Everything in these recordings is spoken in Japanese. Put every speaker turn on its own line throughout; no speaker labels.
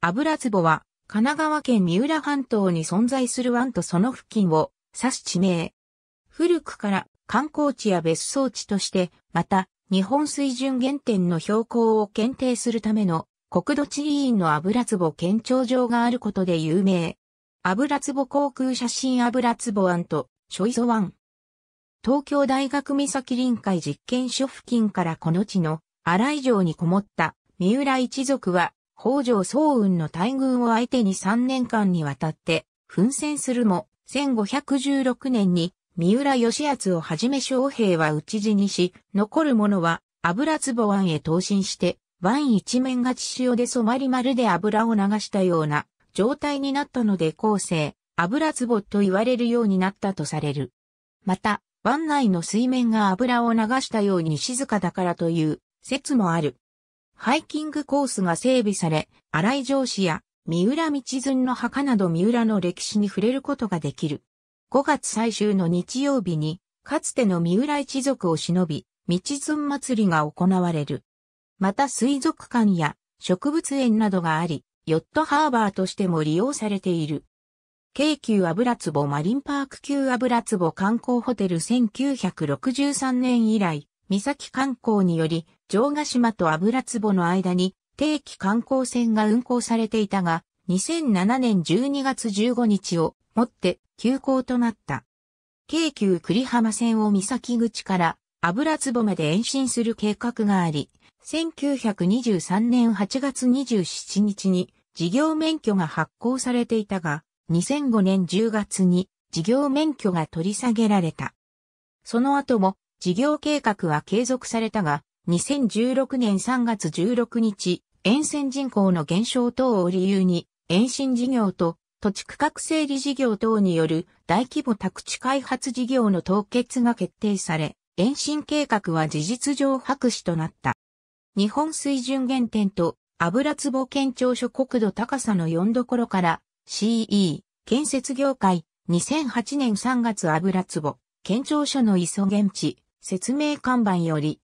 油壺は、神奈川県三浦半島に存在する湾とその付近を指す地名。古くから観光地や別荘地として、また、日本水準原点の標高を検定するための国土地理院の油壺県庁場があることで有名。油壺航空写真油壺湾と、イ磯湾。東京大学三崎臨海実験所付近からこの地の荒井城にこもった三浦一族は北条早雲の大軍を相手に3年間にわたって奮戦するも、1516年に三浦義厚をはじめ将兵は討ち死にし、残る者は油壺湾へ投進して、湾一面が血潮で染まり丸で油を流したような状態になったので後世、油壺と言われるようになったとされる。また、湾内の水面が油を流したように静かだからという説もある。ハイキングコースが整備され、荒井城市や三浦道順の墓など三浦の歴史に触れることができる。5月最終の日曜日に、かつての三浦一族を忍び、道順祭りが行われる。また水族館や植物園などがあり、ヨットハーバーとしても利用されている。京急油壺マリンパーク級油壺観光ホテル1963年以来、三崎観光により、城ヶ島と油壺の間に定期観光船が運航されていたが、2007年12月15日をもって休港となった。京急栗浜線を三崎口から油壺まで延伸する計画があり、1923年8月27日に事業免許が発行されていたが、2005年10月に事業免許が取り下げられた。その後も事業計画は継続されたが、2016年3月16日、沿線人口の減少等を理由に、延伸事業と土地区画整理事業等による大規模宅地開発事業の凍結が決定され、延伸計画は事実上白紙となった。日本水準原点と油壺県庁所国土高さの4どころから CE 建設業界2008年3月油壺県庁所の磯現地説明看板より、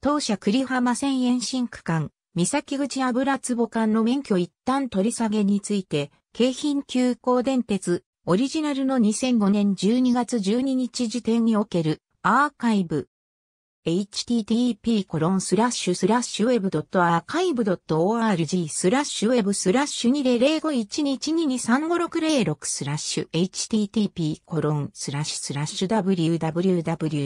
当社栗浜線延伸区間、三崎口油壺間の免許一旦取り下げについて、京浜急行電鉄、オリジナルの2005年12月12日時点におけるアーカイブ http://web.archive.org スラッシュ web スラッシュ200512223560スラッシュ http コロンスラッシュスラッシュ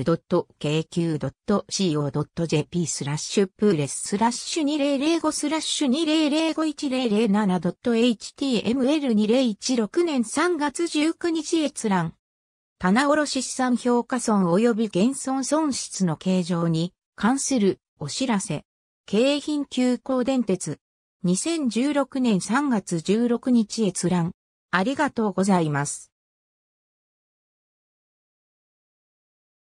www.kq.co.jp スラッシュプーレススラッシュ2005スラッシュ20051007 html2016 年3月19日閲覧棚卸資産評価損及び減損損失の形状に関するお知らせ。京浜急行電鉄。2016年3月16日閲覧。ありがとうございます。